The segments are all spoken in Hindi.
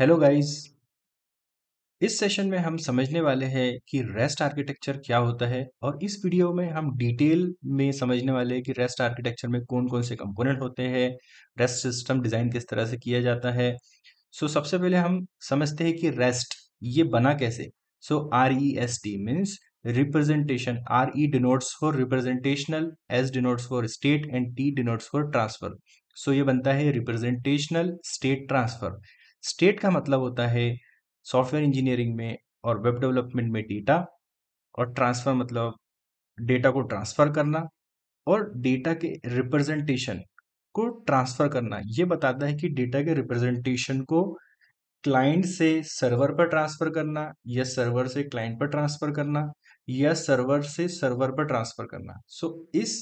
हेलो गाइस इस सेशन में हम समझने वाले हैं कि रेस्ट आर्किटेक्चर क्या होता है और इस वीडियो में हम डिटेल में समझने वाले हैं कि रेस्ट आर्किटेक्चर में कौन कौन से कंपोनेंट होते हैं रेस्ट सिस्टम डिज़ाइन किस तरह से किया जाता है सो so, सबसे पहले हम समझते हैं कि रेस्ट ये बना कैसे so R E S T means representation R E denotes for representational S denotes for state and T denotes for transfer so ये बनता है रिप्रेजेंटेशनल स्टेट ट्रांसफर स्टेट का मतलब होता है सॉफ्टवेयर इंजीनियरिंग में और वेब डेवलपमेंट में डेटा और ट्रांसफ़र मतलब डेटा को ट्रांसफ़र करना और डेटा के रिप्रेजेंटेशन को ट्रांसफ़र करना ये बताता है कि डेटा के रिप्रेजेंटेशन को क्लाइंट से सर्वर पर ट्रांसफ़र करना या सर्वर से क्लाइंट पर ट्रांसफ़र करना या सर्वर से सर्वर पर ट्रांसफ़र करना सो so, इस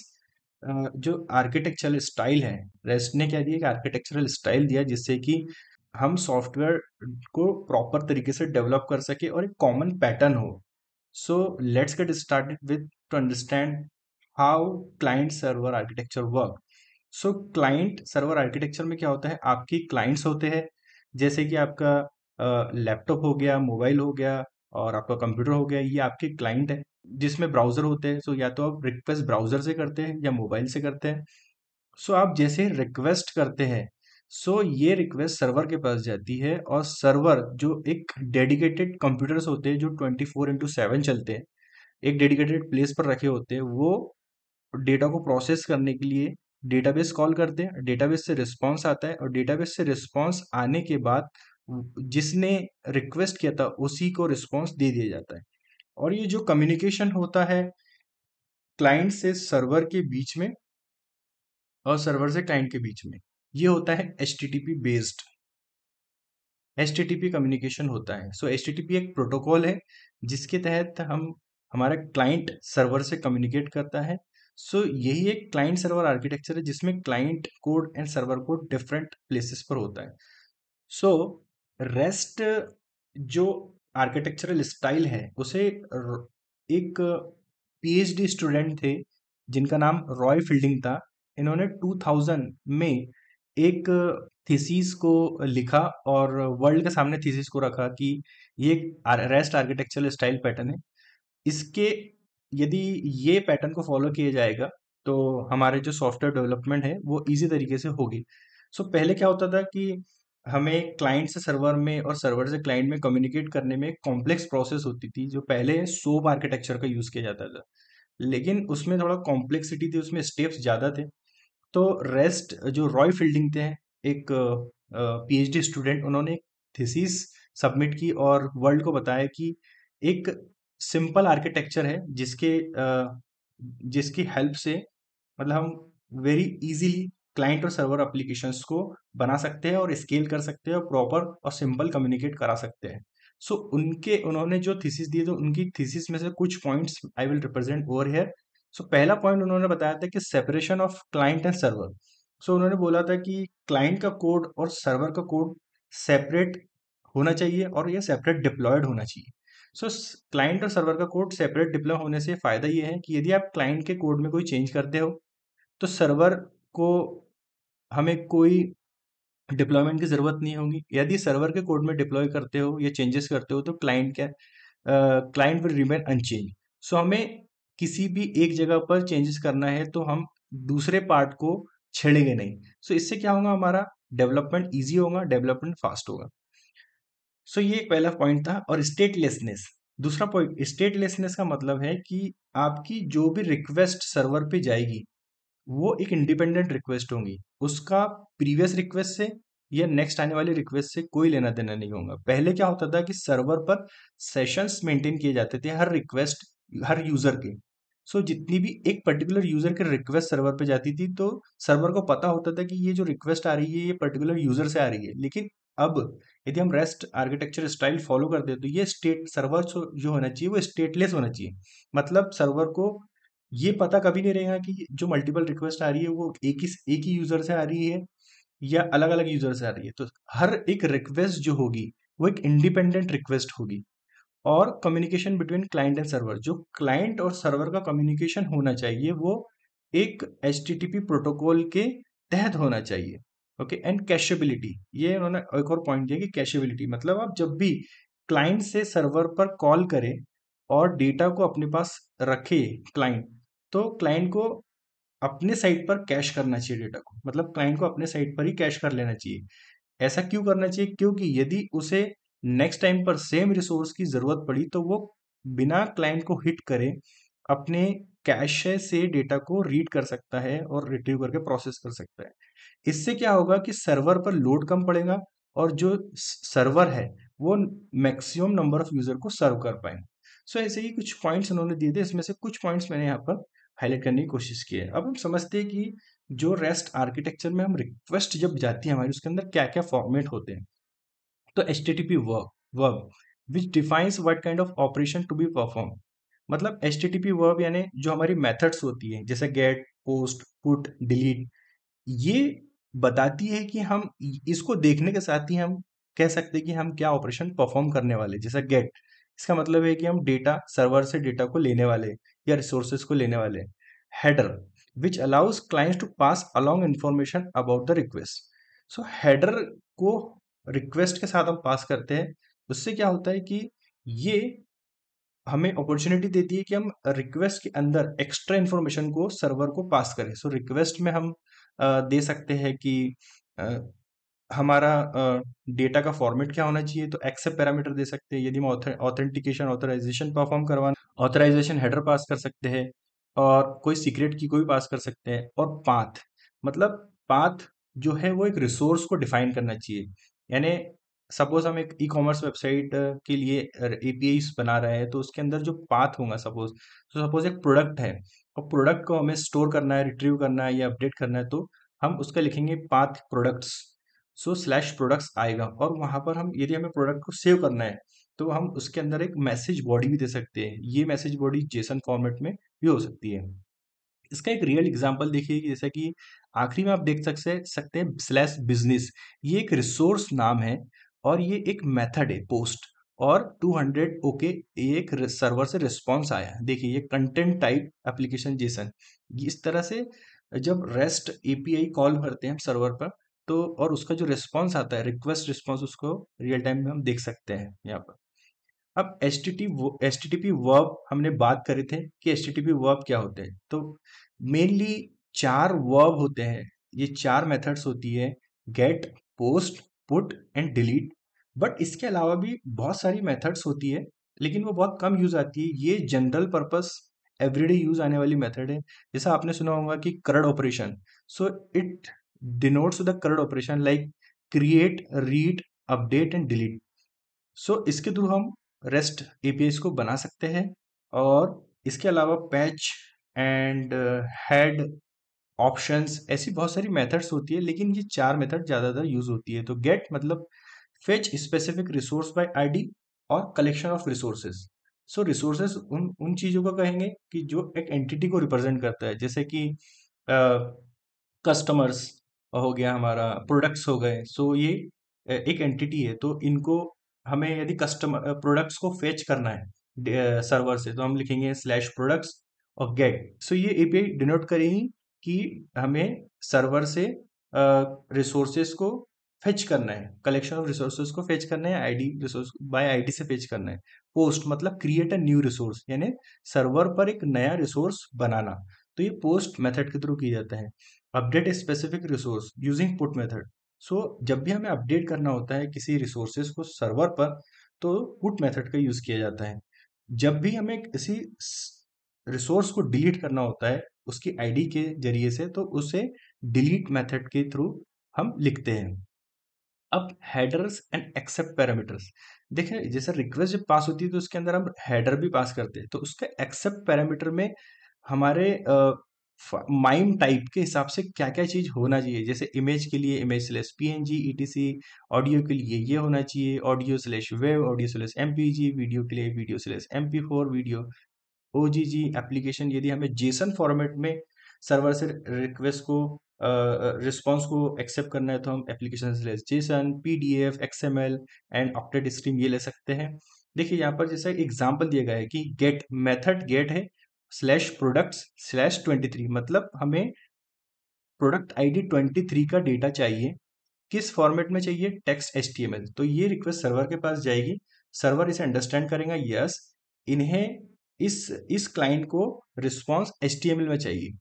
जो आर्किटेक्चरल स्टाइल है रेस्ट ने क्या दिया कि आर्किटेक्चरल स्टाइल दिया जिससे कि हम सॉफ्टवेयर को प्रॉपर तरीके से डेवलप कर सके और एक कॉमन पैटर्न हो so let's get started with to understand how client server architecture work so client server architecture में क्या होता है आपकी क्लाइंट्स होते हैं जैसे कि आपका लैपटॉप हो गया मोबाइल हो गया और आपका कंप्यूटर हो गया ये आपके क्लाइंट है जिसमें ब्राउजर होते हैं सो या तो आप रिक्वेस्ट ब्राउजर से करते हैं या मोबाइल से करते हैं सो आप जैसे रिक्वेस्ट करते हैं सो so, ये रिक्वेस्ट सर्वर के पास जाती है और सर्वर जो एक डेडिकेटेड कंप्यूटर्स होते हैं जो ट्वेंटी फोर इंटू सेवन चलते हैं एक डेडिकेटेड प्लेस पर रखे होते हैं वो डेटा को प्रोसेस करने के लिए डेटाबेस कॉल करते हैं डेटाबेस से रिस्पांस आता है और डेटाबेस से रिस्पांस आने के बाद जिसने रिक्वेस्ट किया था उसी को रिस्पांस दे दिया जाता है और ये जो कम्युनिकेशन होता है क्लाइंट से सर्वर के बीच में और सर्वर से क्लाइंट के बीच में ये होता है एच बेस्ड एच कम्युनिकेशन होता है सो so, एच एक प्रोटोकॉल है जिसके तहत हम हमारा क्लाइंट सर्वर से कम्युनिकेट करता है सो so, यही एक क्लाइंट सर्वर आर्किटेक्चर है जिसमें client code and server code different places पर होता है सो so, रेस्ट जो आर्किटेक्चरल स्टाइल है उसे एक पीएचडी स्टूडेंट थे जिनका नाम रॉय फील्डिंग था इन्होंने 2000 में एक थीसिस को लिखा और वर्ल्ड के सामने थीसिस को रखा कि ये रेस्ट आर्किटेक्चरल स्टाइल पैटर्न है इसके यदि ये पैटर्न को फॉलो किया जाएगा तो हमारे जो सॉफ्टवेयर डेवलपमेंट है वो इजी तरीके से होगी सो so, पहले क्या होता था कि हमें क्लाइंट से सर्वर में और सर्वर से क्लाइंट में कम्युनिकेट करने में कॉम्प्लेक्स प्रोसेस होती थी जो पहले सोप आर्किटेक्चर का यूज़ किया जाता था लेकिन उसमें थोड़ा कॉम्प्लेक्सिटी थी उसमें स्टेप्स ज़्यादा थे तो रेस्ट जो रॉय फील्डिंग थे एक पीएचडी स्टूडेंट उन्होंने एक सबमिट की और वर्ल्ड को बताया कि एक सिंपल आर्किटेक्चर है जिसके जिसकी हेल्प से मतलब हम वेरी इजीली क्लाइंट और सर्वर एप्लीकेशंस को बना सकते हैं और स्केल कर सकते हैं और प्रॉपर और सिंपल कम्युनिकेट करा सकते हैं सो so, उनके उन्होंने जो थीसिस दिए तो उनकी थीसिस में से कुछ points I will represent over here so so, पहला पॉइंट उन्होंने बताया था कि separation of client and server so उन्होंने बोला था कि क्लाइंट का कोड और सर्वर का कोड सेपरेट होना चाहिए और ये सेपरेट डिप्लॉयड होना चाहिए सो क्लाइंट और सर्वर का कोड सेपरेट डिप्लॉय होने से फ़ायदा ये है कि यदि आप क्लाइंट के कोड में कोई चेंज करते हो तो सर्वर को हमें कोई डिप्लॉयमेंट की ज़रूरत नहीं होगी यदि सर्वर के कोड में डिप्लॉय करते हो या चेंजेस करते हो तो क्लाइंट क्या client will remain unchange so हमें किसी भी एक जगह पर चेंजेस करना है तो हम दूसरे पार्ट को छेड़ेंगे नहीं सो so, इससे क्या होगा हमारा डेवलपमेंट ईजी होगा डेवलपमेंट फास्ट होगा सो so, ये एक पहला पॉइंट था और स्टेटलेसनेस दूसरा पॉइंट स्टेटलेसनेस का मतलब है कि आपकी जो भी रिक्वेस्ट सर्वर पे जाएगी वो एक इंडिपेंडेंट रिक्वेस्ट होंगी उसका प्रीवियस रिक्वेस्ट से या नेक्स्ट आने वाली रिक्वेस्ट से कोई लेना देना नहीं होगा पहले क्या होता था कि सर्वर पर सेशंस मेंटेन किए जाते थे हर रिक्वेस्ट हर यूजर के सो जितनी भी एक पर्टिकुलर यूजर के रिक्वेस्ट सर्वर पे जाती थी तो सर्वर को पता होता था कि ये जो रिक्वेस्ट आ रही है ये पर्टिकुलर यूजर से आ रही है लेकिन अब यदि हम रेस्ट आर्किटेक्चर स्टाइल फॉलो करते हैं तो ये स्टेट सर्वर जो होना चाहिए वो स्टेटलेस होना चाहिए मतलब सर्वर को ये पता कभी नहीं रहेगा कि जो मल्टीपल रिक्वेस्ट आ रही है वो एक ही एक ही यूजर से आ रही है या अलग अलग यूजर से आ रही है तो हर एक रिक्वेस्ट जो होगी वो एक इंडिपेंडेंट रिक्वेस्ट होगी और communication between client and server जो क्लाइंट और सर्वर का कम्युनिकेशन होना चाहिए वो एक एच प्रोटोकॉल के तहत होना चाहिए ओके एंड कैशेबिलिटी ये उन्होंने एक और पॉइंट दिया कि कैशेबिलिटी मतलब आप जब भी क्लाइंट से सर्वर पर कॉल करें और डेटा को अपने पास रखे क्लाइंट तो क्लाइंट को अपने साइट पर कैश करना चाहिए डेटा को मतलब क्लाइंट को अपने साइट पर ही कैश कर लेना चाहिए ऐसा क्यों करना चाहिए क्योंकि यदि उसे नेक्स्ट टाइम पर सेम रिसोर्स की ज़रूरत पड़ी तो वो बिना क्लाइंट को हिट करे अपने कैश से डेटा को रीड कर सकता है और रिट्रीव करके प्रोसेस कर सकता है इससे क्या होगा कि सर्वर पर लोड कम पड़ेगा और जो सर्वर है वो मैक्सिमम नंबर ऑफ यूज़र को सर्व कर पाएंगे सो so, ऐसे ही कुछ पॉइंट्स उन्होंने दिए थे इसमें से कुछ पॉइंट्स मैंने यहाँ पर हाईलाइट करने की कोशिश की है अब हम समझते हैं कि जो रेस्ट आर्किटेक्चर में हम रिक्वेस्ट जब जाती है हमारी उसके अंदर क्या क्या फॉर्मेट होते हैं तो H T T P verb verb which defines what kind of operation to be perform मतलब H T T P verb यानी जो हमारी मेथड्स होती है जैसे गेट पोस्ट पुट डिलीट ये बताती है कि हम इसको देखने के साथ ही हम कह सकते हैं कि हम क्या ऑपरेशन परफॉर्म करने वाले जैसे गेट इसका मतलब है कि हम डेटा सर्वर से डेटा को लेने वाले या रिसोर्सेज को लेने वाले header which allows clients to pass along information about the request so header को रिक्वेस्ट के साथ हम पास करते हैं उससे क्या होता है कि ये हमें अपॉर्चुनिटी देती है कि हम रिक्वेस्ट के अंदर एक्स्ट्रा इन्फॉर्मेशन को सर्वर को पास करें सो so, रिक्वेस्ट में हम दे सकते हैं कि हमारा डेटा का फॉर्मेट क्या होना चाहिए तो एक्सेप्ट पैरामीटर दे सकते हैं यदि हम ऑथेंटिकेशन ऑथराइजेशन परफॉर्म करवाना ऑथराइजेशन हेडर पास कर सकते हैं और कोई सीक्रेट की कोई पास कर सकते हैं और पाथ मतलब पाथ जो है वो एक रिसोर्स को डिफाइन करना चाहिए यानी सपोज हम एक ई कॉमर्स वेबसाइट के लिए ए बना रहे हैं तो उसके अंदर जो पाथ होगा सपोज तो सपोज एक प्रोडक्ट है और प्रोडक्ट को हमें स्टोर करना है रिट्रीव करना है या अपडेट करना है तो हम उसका लिखेंगे path products so slash products आएगा और वहाँ पर हम यदि हमें प्रोडक्ट को सेव करना है तो हम उसके अंदर एक मैसेज बॉडी भी दे सकते हैं ये मैसेज बॉडी जेसन फॉर्मेट में भी हो सकती है इसका एक रियल एग्जाम्पल देखिए जैसा कि आखिरी में आप देख सकते सकते हैं स्लैश बिजनेस ये एक रिसोर्स नाम है और ये एक मेथड है पोस्ट और 200 ओके okay, एक सर्वर से रिस्पॉन्स आया देखिए ये कंटेंट टाइप एप्लीकेशन जेसन इस तरह से जब रेस्ट एपीआई कॉल करते हैं हम सर्वर पर तो और उसका जो रिस्पॉन्स आता है रिक्वेस्ट रिस्पॉन्स उसको रियल टाइम में हम देख सकते हैं यहाँ पर अब S T T S T verb हमने बात करे थे कि S T T P verb क्या होते हैं तो मेनली चार वर्ब होते हैं ये चार मेथड्स होती है get post put and delete but इसके अलावा भी बहुत सारी मेथड्स होती है लेकिन वो बहुत कम यूज आती है ये जनरल पर्पस एवरीडे यूज आने वाली मेथड है जैसा आपने सुना होगा कि CRUD operation so it denotes the CRUD operation like create read update and delete so इसके थ्रू हम रेस्ट एपीआईस को बना सकते हैं और इसके अलावा पैच एंड हेड ऑप्शंस ऐसी बहुत सारी मेथड्स होती है लेकिन ये चार मेथड ज़्यादातर यूज होती है तो गेट मतलब fetch specific resource by ID और collection of resources so resources उन उन चीज़ों को कहेंगे कि जो एक एंटिटी को रिप्रेजेंट करता है जैसे कि कस्टमर्स हो गया हमारा प्रोडक्ट्स हो गए सो so, ये एक एंटिटी है तो इनको हमें यदि कस्टमर प्रोडक्ट्स को फेच करना है सर्वर से तो हम लिखेंगे स्लैश प्रोडक्ट्स और गेट सो ये एपीआई डिनोट करेगी कि हमें सर्वर से रिसोर्सेज को फेच करना है कलेक्शन ऑफ रिसोर्सेज को फेच करना है आईडी रिसोर्स बाय आईडी से फेच करना है पोस्ट मतलब क्रिएट अ न्यू रिसोर्स यानी सर्वर पर एक नया रिसोर्स बनाना तो ये पोस्ट मेथड के थ्रू किया जाता है update specific resource using put method so जब भी हमें अपडेट करना होता है किसी रिसोर्सेज को सर्वर पर तो पुट मेथड का यूज़ किया जाता है जब भी हमें किसी रिसोर्स को डिलीट करना होता है उसकी आईडी के जरिए से तो उसे डिलीट मेथड के थ्रू हम लिखते हैं अब हेडर्स एंड एक्सेप्ट पैरामीटर्स देखें जैसे रिक्वेस्ट जब पास होती है तो उसके अंदर हम हेडर भी पास करते हैं तो उसके एक्सेप्ट पैरामीटर में हमारे माइम टाइप के हिसाब से क्या क्या चीज़ होना चाहिए जैसे इमेज के लिए image slash P N G E T C audio के लिए ये होना चाहिए audio slash wave audio slash M P G video के लिए video slash M P four video O G G application यदि हमें जेसन फॉर्मेट में सर्वर से रिक्वेस्ट को रिस्पॉन्स uh, को एक्सेप्ट करना है तो हम एप्लीकेशन ले JSON P D F X M L and octet stream ये ले सकते हैं देखिए यहाँ पर जैसा एग्जाम्पल दिया गया है कि गेट मेथड गेट है slash product slash twenty three मतलब हमें प्रोडक्ट आईडी 23 का डेटा चाहिए किस फॉर्मेट में चाहिए टेक्स्ट एच तो ये रिक्वेस्ट सर्वर के पास जाएगी सर्वर इसे अंडरस्टैंड करेगा यस इन्हें इस इस क्लाइंट को रिस्पॉन्स एच में चाहिए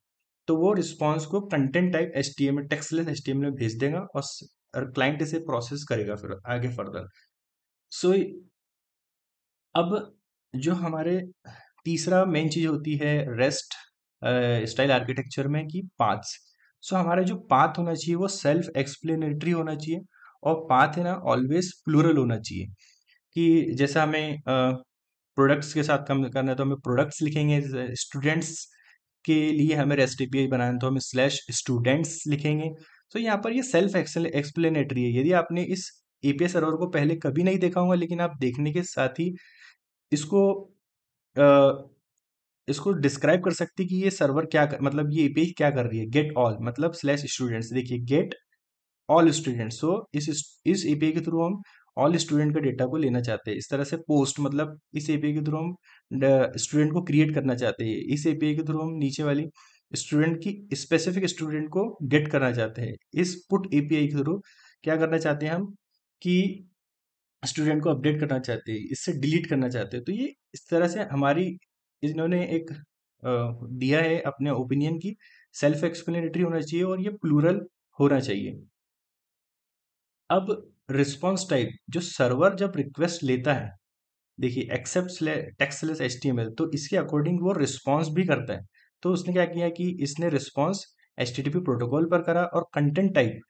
तो वो रिस्पॉन्स को content type H T M text slash H में भेज देगा और, क्लाइंट इसे प्रोसेस करेगा फिर आगे फर्दर सो so, अब जो हमारे तीसरा मेन चीज होती है रेस्ट स्टाइल आर्किटेक्चर में कि पाथ्स सो so, हमारा जो पाथ होना चाहिए वो सेल्फ एक्सप्लेनेटरी होना चाहिए और पाथ है ना ऑलवेज प्लूरल होना चाहिए कि जैसा हमें प्रोडक्ट्स के साथ काम करना है तो हमें प्रोडक्ट्स लिखेंगे स्टूडेंट्स के लिए हमें रेसिपी बनाना है तो हम स्लैश स्टूडेंट्स लिखेंगे तो यहाँ पर ये सेल्फ एक्सप्लेनेटरी है यदि आपने इस ए पी सर्वर को पहले कभी नहीं देखा होगा लेकिन आप देखने के साथ ही इसको आ, इसको डिस्क्राइब कर सकते कि ये सर्वर क्या कर, मतलब ये ए क्या कर रही है गेट ऑल मतलब स्लैश स्टूडेंट्स देखिए गेट ऑल स्टूडेंट्स सो इस इस ए के थ्रू हम ऑल स्टूडेंट का डेटा को लेना चाहते हैं इस तरह से पोस्ट मतलब इस एपीआई के थ्रू हम स्टूडेंट को क्रिएट करना चाहते हैं इस एपीआई के थ्रू हम नीचे वाली स्टूडेंट की स्पेसिफिक स्टूडेंट को गेट करना चाहते हैं इस पुट एपीआई के थ्रू क्या करना चाहते हैं हम कि स्टूडेंट को अपडेट करना चाहते हैं इससे डिलीट करना चाहते हैं तो ये इस तरह से हमारी इन्होंने एक दिया है अपने ओपिनियन की सेल्फ एक्सप्लेनेटरी होना चाहिए और ये प्लूरल होना चाहिए अब रिस्पॉन्स टाइप जो सर्वर जब रिक्वेस्ट लेता है देखिए एक्सेप्ट टेक्सलेस एच तो इसके अकॉर्डिंग वो रिस्पॉन्स भी करता है तो उसने क्या किया कि इसने रिस्पॉन्स एच प्रोटोकॉल पर करा और कंटेंट टाइप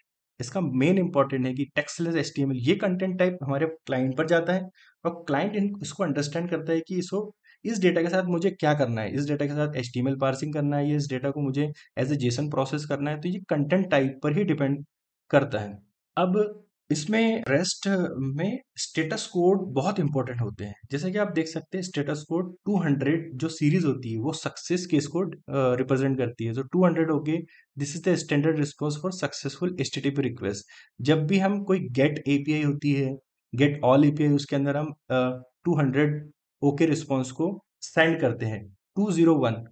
इसका मेन इंपॉर्टेंट है कि टेक्सलेस एच ये कंटेंट टाइप हमारे क्लाइंट पर जाता है और क्लाइंट इसको अंडरस्टैंड करता है कि इसको इस डेटा के साथ मुझे क्या करना है इस डेटा के साथ एच पार्सिंग करना है या इस डेटा को मुझे एज ए जेसन प्रोसेस करना है तो ये कंटेंट टाइप पर ही डिपेंड करता है अब इसमें रेस्ट में स्टेटस कोड बहुत इंपॉर्टेंट होते हैं जैसे कि आप देख सकते हैं स्टेटस कोड 200 जो सीरीज होती है वो सक्सेस केस कोड रिप्रेजेंट करती है तो 200 हंड्रेड गए this is the standard response for successful S request जब भी हम कोई गेट ए होती है गेट ऑल ए उसके अंदर हम टू हंड्रेड ओके रिस्पॉन्स को सेंड करते हैं टू जीरो वन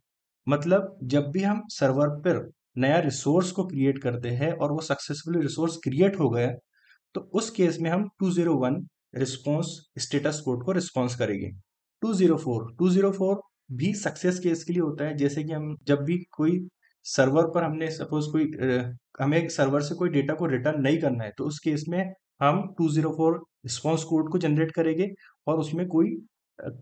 मतलब जब भी हम सर्वर पर नया रिसोर्स को क्रिएट करते हैं और वो सक्सेसफुली रिसोर्स क्रिएट हो गया तो उस केस में हम 201 रिस्पॉन्स स्टेटस कोड को रिस्पॉन्स करेंगे 204 204 भी सक्सेस केस के लिए होता है जैसे कि हम जब भी कोई सर्वर पर हमने सपोज कोई हमें सर्वर से कोई डेटा को रिटर्न नहीं करना है तो उस केस में हम 204 रिस्पॉन्स कोड को जनरेट करेंगे और उसमें कोई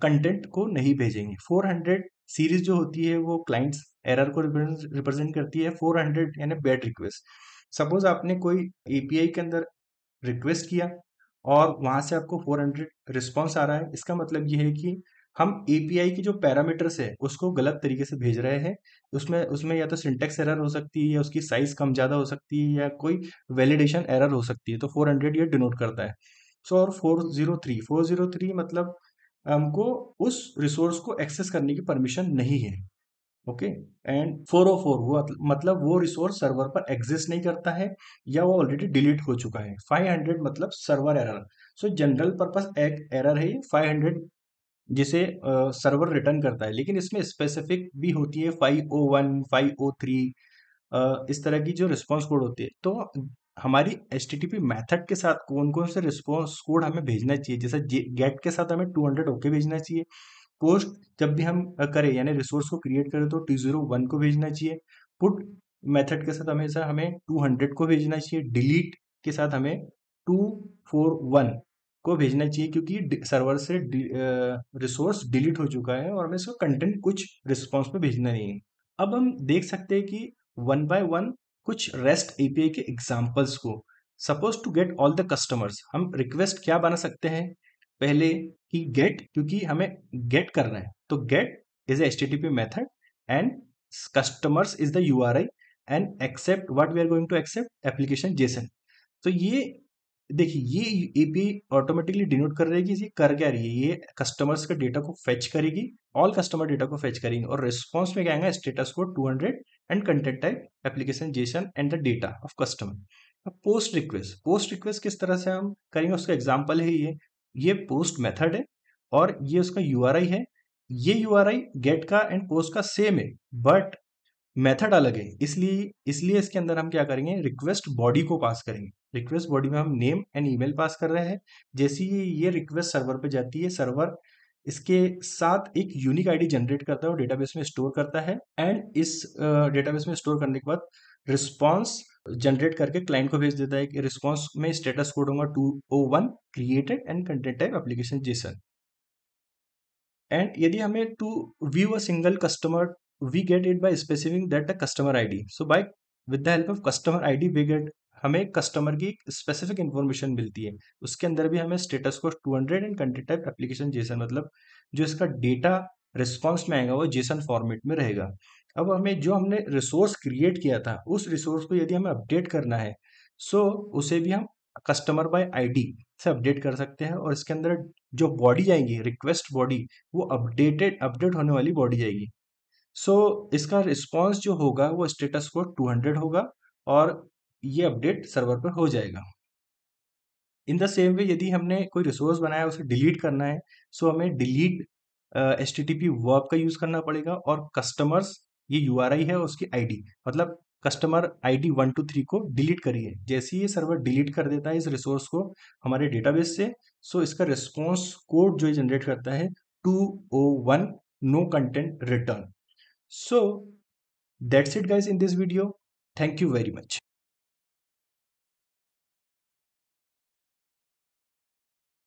कंटेंट को नहीं भेजेंगे 400 सीरीज जो होती है वो क्लाइंट्स एरर को रिप्रेजेंट करती है 400 यानी बैड रिक्वेस्ट सपोज आपने कोई एपीआई के अंदर रिक्वेस्ट किया और वहाँ से आपको 400 रिस्पॉन्स आ रहा है इसका मतलब ये है कि हम एपीआई की जो पैरामीटर्स है उसको गलत तरीके से भेज रहे हैं उसमें उसमें या तो सिंटेक्स एरर हो सकती है या उसकी साइज कम ज़्यादा हो सकती है या कोई वैलिडेशन एरर हो सकती है तो 400 ये डिनोट करता है सो और 403 403 मतलब हमको उस रिसोर्स को एक्सेस करने की परमिशन नहीं है okay and four O four वो मतलब वो रिसोर्स सर्वर पर एग्जिस्ट नहीं करता है या वो ऑलरेडी डिलीट हो चुका है 500 मतलब server error so general purpose एक एरर है 500 जिसे सर्वर uh, रिटर्न करता है लेकिन इसमें स्पेसिफिक भी होती है 501 503 uh, इस तरह की जो रिस्पॉन्स कोड होती है तो हमारी एस टी मेथड के साथ कौन कौन से रिस्पॉन्स कोड हमें भेजना चाहिए जैसे गेट e के साथ हमें टू हंड्रेड ओके भेजना चाहिए पोस्ट जब भी हम करें यानी रिसोर्स को क्रिएट करें तो टू जीरो वन को भेजना चाहिए पुट मेथड के साथ हमेशा हमें टू हंड्रेड को भेजना चाहिए डिलीट के साथ हमें टू फोर वन को भेजना चाहिए क्योंकि सर्वर से रिसोर्स डिलीट हो चुका है और हमें इसका कंटेंट कुछ रिस्पॉन्स पे भेजना नहीं है अब हम देख सकते हैं कि वन बाय वन कुछ रेस्ट एपीआई के एग्जाम्पल्स को suppose to get all the customers हम रिक्वेस्ट क्या बना सकते हैं पहले कि गेट क्योंकि हमें गेट करना है तो get is H T T P method and customers is the U R I and accept what we are going to accept application JSON तो ये देखिए ये एपीआई ऑटोमेटिकली डिनोट कर रही है ये कर क्या रही है ये कस्टमर्स का डेटा को फेच करेगी ऑल कस्टमर डेटा को फेच करेंगे और रिस्पॉन्स में क्या आएगा status code 200 and content type application JSON and the data of customer post request post request किस तरह से हम करेंगे उसका एग्जाम्पल है ये ये पोस्ट मेथड है और ये उसका यू है ये यू गेट का एंड पोस्ट का सेम है बट मेथड अलग है इसलिए इसलिए इसके अंदर हम क्या करेंगे रिक्वेस्ट बॉडी को पास करेंगे रिक्वेस्ट बॉडी में हम नेम एंड ईमेल पास कर रहे हैं जैसे ही ये रिक्वेस्ट सर्वर पे जाती है सर्वर इसके साथ एक यूनिक आईडी जनरेट करता है और डेटाबेस में स्टोर करता है एंड इस डेटाबेस में स्टोर करने के बाद रिस्पॉन्स जनरेट करके क्लाइंट को भेज देता है एक रिस्पॉन्स में स्टेटस कोड होगा two O one created and content type application JSON and यदि हमें to view a single customer we get it by specific that a customer I D so by with the help of customer I D we get हमें कस्टमर की एक स्पेसिफिक इन्फॉर्मेशन मिलती है उसके अंदर भी हमें status code 200 and content type application JSON मतलब जो इसका डेटा रिस्पॉन्स में आएगा वो जेसन फॉर्मेट में रहेगा अब हमें जो हमने रिसोर्स क्रिएट किया था उस रिसोर्स को यदि हमें अपडेट करना है सो so, उसे भी हम कस्टमर बाय आईडी से अपडेट कर सकते हैं और इसके अंदर जो बॉडी जाएंगी रिक्वेस्ट बॉडी वो अपडेटेड अपडेट होने वाली बॉडी जाएगी सो so, इसका रिस्पॉन्स जो होगा वो स्टेटस को 200 होगा और ये अपडेट सर्वर पर हो जाएगा इन द सेम वे यदि हमने कोई रिसोर्स बनाया उसे डिलीट करना है सो so हमें delete S T T P verb का यूज़ करना पड़ेगा और कस्टमर्स ये यू है और उसकी आईडी मतलब customer I D one two three को डिलीट करिए जैसे ही ये सर्वर डिलीट कर देता है इस रिसोर्स को हमारे डेटाबेस से सो इसका रिस्पॉन्स कोड जो जनरेट करता है two O one no content return so that's it guys in this video thank you very much